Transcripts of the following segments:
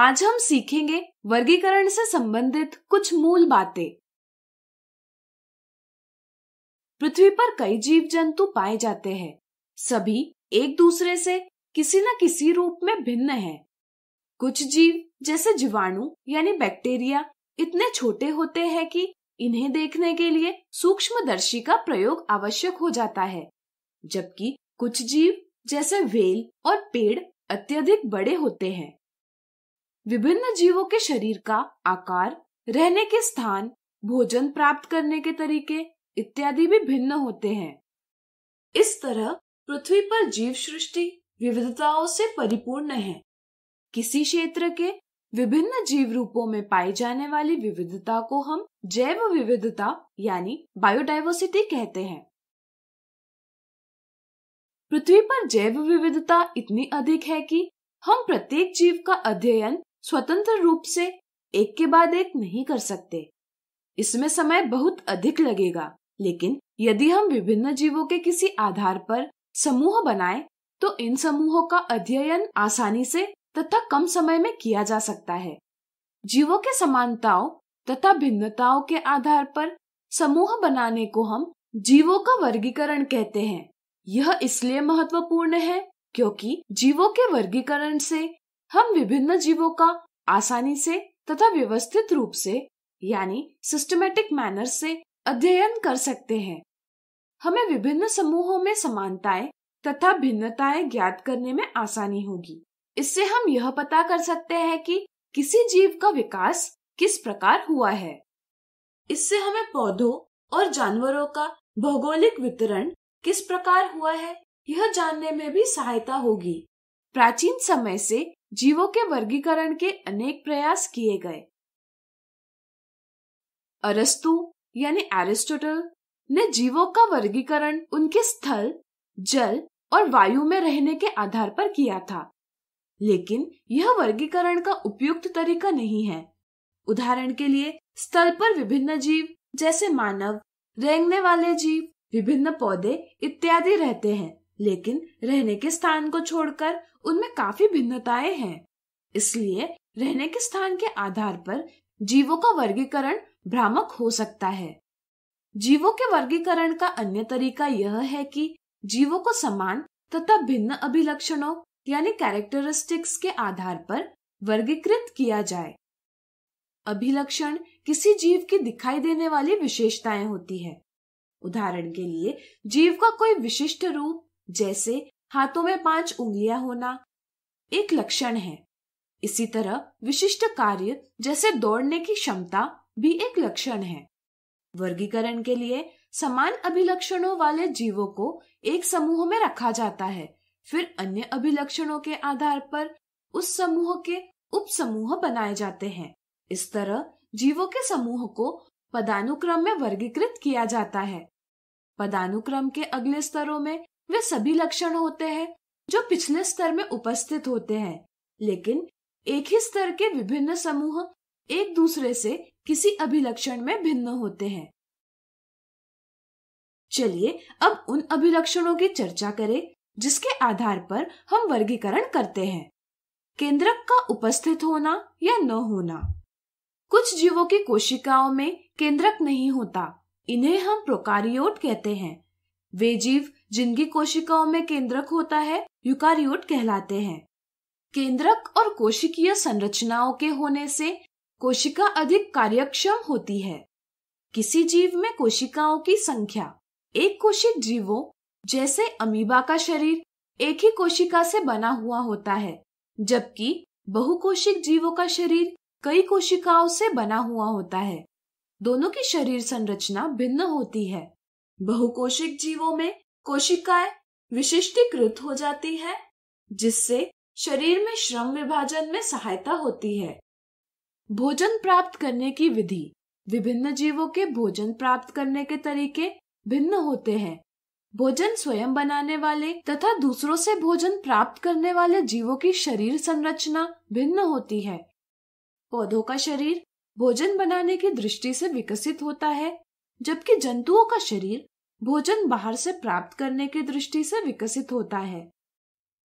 आज हम सीखेंगे वर्गीकरण से संबंधित कुछ मूल बातें पृथ्वी पर कई जीव जंतु पाए जाते हैं सभी एक दूसरे से किसी न किसी रूप में भिन्न हैं। कुछ जीव जैसे जीवाणु यानी बैक्टीरिया इतने छोटे होते हैं कि इन्हें देखने के लिए सूक्ष्मदर्शी का प्रयोग आवश्यक हो जाता है जबकि कुछ जीव जैसे वेल और पेड़ अत्यधिक बड़े होते हैं विभिन्न जीवों के शरीर का आकार रहने के स्थान भोजन प्राप्त करने के तरीके इत्यादि भी भिन्न होते हैं इस तरह पृथ्वी पर जीव सृष्टि विविधताओं से परिपूर्ण है किसी क्षेत्र के विभिन्न जीव रूपों में पाई जाने वाली विविधता को हम जैव विविधता यानी बायोडायवर्सिटी कहते हैं पृथ्वी पर जैव विविधता इतनी अधिक है कि हम प्रत्येक जीव का अध्ययन स्वतंत्र रूप से एक के बाद एक नहीं कर सकते इसमें समय बहुत अधिक लगेगा लेकिन यदि हम विभिन्न जीवों के किसी आधार पर समूह बनाए तो इन समूहों का अध्ययन आसानी से तथा कम समय में किया जा सकता है जीवों के समानताओं तथा भिन्नताओं के आधार पर समूह बनाने को हम जीवों का वर्गीकरण कहते हैं यह इसलिए महत्वपूर्ण है क्योंकि जीवों के वर्गीकरण से हम विभिन्न जीवों का आसानी से तथा व्यवस्थित रूप से यानी सिस्टमेटिक मैनर से अध्ययन कर सकते हैं हमें विभिन्न समूहों में समानताएं तथा भिन्नताएं ज्ञात करने में आसानी होगी इससे हम यह पता कर सकते हैं कि किसी जीव का विकास किस प्रकार हुआ है इससे हमें पौधों और जानवरों का भौगोलिक वितरण किस प्रकार हुआ है यह जानने में भी सहायता होगी प्राचीन समय से जीवों के वर्गीकरण के अनेक प्रयास किए गए अरस्तु यानी एरिस्टोटल ने जीवों का वर्गीकरण उनके स्थल जल और वायु में रहने के आधार पर किया था लेकिन यह वर्गीकरण का उपयुक्त तरीका नहीं है उदाहरण के लिए स्थल पर विभिन्न जीव जैसे मानव रेंगने वाले जीव विभिन्न पौधे इत्यादि रहते हैं लेकिन रहने के स्थान को छोड़कर उनमें काफी भिन्नताएं हैं इसलिए रहने के स्थान के आधार पर जीवों का वर्गीकरण भ्रामक हो सकता है जीवों के वर्गीकरण का अन्य तरीका यह है कि जीवों को समान तथा भिन्न अभिलक्षणों यानी कैरेक्टरिस्टिक्स के आधार पर वर्गीकृत किया जाए अभिलक्षण किसी जीव की दिखाई देने वाली विशेषताएं होती है उदाहरण के लिए जीव का कोई विशिष्ट रूप जैसे हाथों में पांच उंगलियां होना एक लक्षण है इसी तरह विशिष्ट कार्य जैसे दौड़ने की क्षमता भी एक लक्षण है वर्गीकरण के लिए समान अभिलक्षणों वाले जीवों को एक समूह में रखा जाता है फिर अन्य अभिलक्षणों के आधार पर उस समूह के उपसमूह बनाए जाते हैं इस तरह जीवों के समूह को पदानुक्रम में वर्गीकृत किया जाता है पदानुक्रम के अगले स्तरों में वे सभी लक्षण होते हैं जो पिछले स्तर में उपस्थित होते हैं लेकिन एक ही स्तर के विभिन्न समूह एक दूसरे से किसी अभिलक्षण में भिन्न होते हैं चलिए अब उन अभिलक्षणों की चर्चा करें जिसके आधार पर हम वर्गीकरण करते हैं केंद्रक का उपस्थित होना या न होना कुछ जीवों की कोशिकाओं में केंद्रक नहीं होता इन्हें हम प्रोकारियोट कहते हैं वे जीव जिनकी कोशिकाओं में केंद्रक होता है यूकारियोट कहलाते हैं केंद्रक और कोशिकीय संरचनाओं के होने से कोशिका अधिक कार्यक्षम होती है किसी जीव में कोशिकाओं की संख्या एक कोशिक जीवों जैसे अमीबा का शरीर एक ही कोशिका से बना हुआ होता है जबकि बहुकोशिक जीवों का शरीर कई कोशिकाओं से बना हुआ होता है दोनों की शरीर संरचना भिन्न होती है बहुकोशिक जीवों में कोशिकाएं विशिष्टीकृत हो जाती है जिससे शरीर में श्रम विभाजन में सहायता होती है भोजन प्राप्त करने की विधि विभिन्न जीवों के भोजन प्राप्त करने के तरीके भिन्न होते हैं भोजन स्वयं बनाने वाले तथा दूसरों से भोजन प्राप्त करने वाले जीवों की शरीर संरचना भिन्न होती है पौधों का शरीर भोजन बनाने की दृष्टि से विकसित होता है जबकि जंतुओं का शरीर भोजन बाहर से प्राप्त करने की दृष्टि से विकसित होता है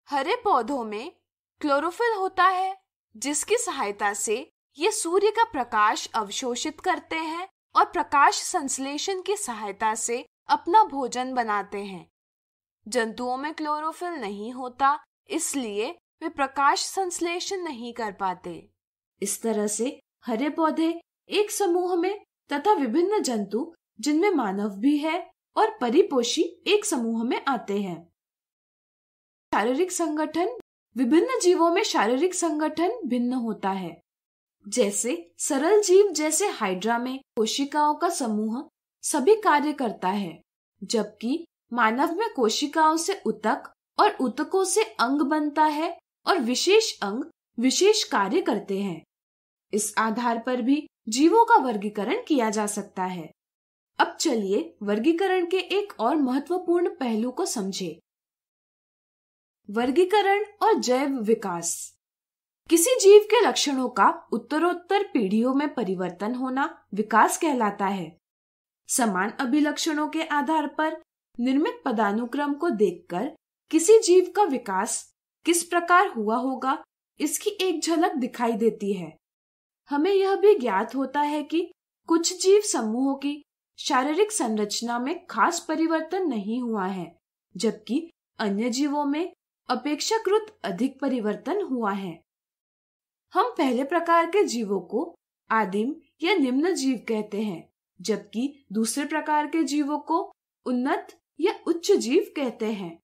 हरे पौधों में क्लोरोफिल होता है जिसकी सहायता से ये सूर्य का प्रकाश अवशोषित करते हैं और प्रकाश संश्लेषण की सहायता से अपना भोजन बनाते हैं जंतुओं में क्लोरोफिल नहीं होता इसलिए वे प्रकाश संश्लेषण नहीं कर पाते इस तरह से हरे पौधे एक समूह में तथा विभिन्न जंतु जिनमें मानव भी है और परिपोषी एक समूह में आते हैं शारीरिक संगठन विभिन्न जीवों में शारीरिक संगठन भिन्न होता है जैसे सरल जीव जैसे हाइड्रा में कोशिकाओं का समूह सभी कार्य करता है जबकि मानव में कोशिकाओं से उतक और उतकों से अंग बनता है और विशेष अंग विशेष कार्य करते हैं इस आधार पर भी जीवों का वर्गीकरण किया जा सकता है अब चलिए वर्गीकरण के एक और महत्वपूर्ण पहलू को समझे वर्गीकरण और जैव विकास किसी जीव के लक्षणों का उत्तरोत्तर पीढ़ियों में परिवर्तन होना विकास कहलाता है समान अभिलक्षणों के आधार पर निर्मित पदानुक्रम को देखकर किसी जीव का विकास किस प्रकार हुआ होगा इसकी एक झलक दिखाई देती है हमें यह भी ज्ञात होता है कि कुछ जीव समूहों की शारीरिक संरचना में खास परिवर्तन नहीं हुआ है जबकि अन्य जीवों में अपेक्षाकृत अधिक परिवर्तन हुआ है हम पहले प्रकार के जीवों को आदिम या निम्न जीव कहते हैं जबकि दूसरे प्रकार के जीवों को उन्नत या उच्च जीव कहते हैं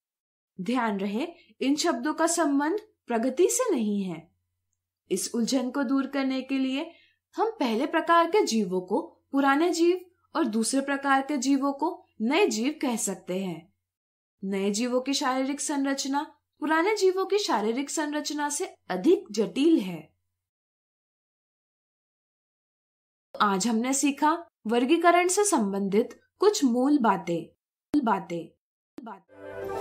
ध्यान रहे इन शब्दों का संबंध प्रगति से नहीं है इस उलझन को दूर करने के लिए हम पहले प्रकार के जीवों को पुराने जीव और दूसरे प्रकार के जीवों को नए जीव कह सकते हैं नए जीवों की शारीरिक संरचना पुराने जीवों की शारीरिक संरचना से अधिक जटिल है आज हमने सीखा वर्गीकरण से संबंधित कुछ मूल बातें मूल बातें बातें